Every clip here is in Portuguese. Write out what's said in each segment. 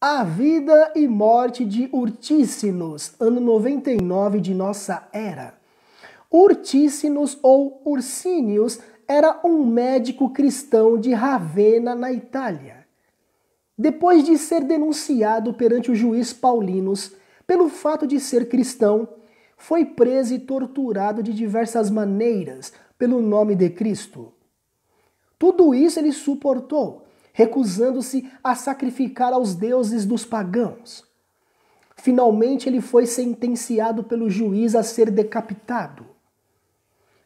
A Vida e Morte de Urtícinos, ano 99 de nossa era. Urtícinos ou Ursínios era um médico cristão de Ravenna, na Itália. Depois de ser denunciado perante o juiz Paulinos pelo fato de ser cristão, foi preso e torturado de diversas maneiras pelo nome de Cristo. Tudo isso ele suportou recusando-se a sacrificar aos deuses dos pagãos. Finalmente, ele foi sentenciado pelo juiz a ser decapitado.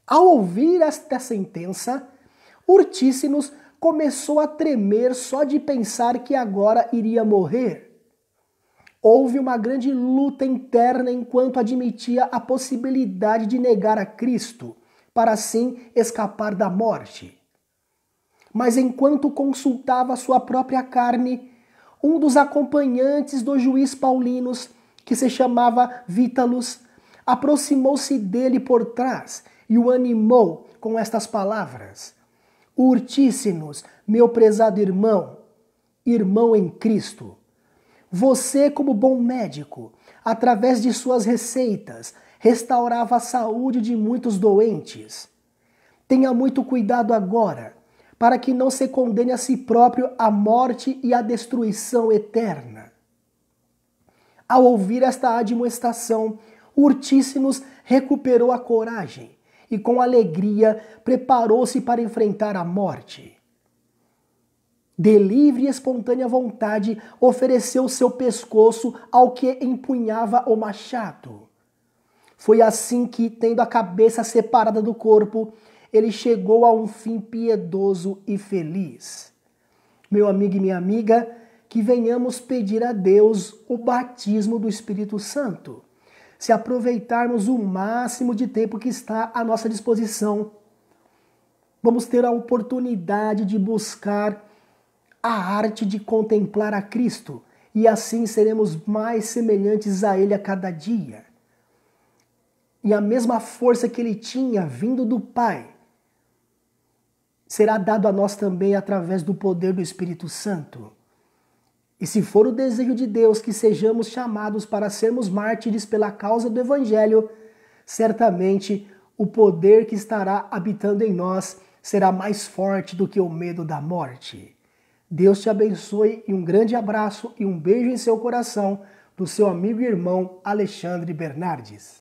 Ao ouvir esta sentença, Urtícinus começou a tremer só de pensar que agora iria morrer. Houve uma grande luta interna enquanto admitia a possibilidade de negar a Cristo, para assim escapar da morte. Mas enquanto consultava sua própria carne, um dos acompanhantes do juiz Paulinos, que se chamava Vítalos, aproximou-se dele por trás e o animou com estas palavras: Urtíssinos, meu prezado irmão, irmão em Cristo, você, como bom médico, através de suas receitas, restaurava a saúde de muitos doentes. Tenha muito cuidado agora para que não se condene a si próprio à morte e à destruição eterna. Ao ouvir esta admoestação, Urtíssimos recuperou a coragem e, com alegria, preparou-se para enfrentar a morte. De livre e espontânea vontade, ofereceu seu pescoço ao que empunhava o machado. Foi assim que, tendo a cabeça separada do corpo, ele chegou a um fim piedoso e feliz. Meu amigo e minha amiga, que venhamos pedir a Deus o batismo do Espírito Santo, se aproveitarmos o máximo de tempo que está à nossa disposição. Vamos ter a oportunidade de buscar a arte de contemplar a Cristo e assim seremos mais semelhantes a Ele a cada dia. E a mesma força que Ele tinha vindo do Pai será dado a nós também através do poder do Espírito Santo. E se for o desejo de Deus que sejamos chamados para sermos mártires pela causa do Evangelho, certamente o poder que estará habitando em nós será mais forte do que o medo da morte. Deus te abençoe e um grande abraço e um beijo em seu coração do seu amigo e irmão Alexandre Bernardes.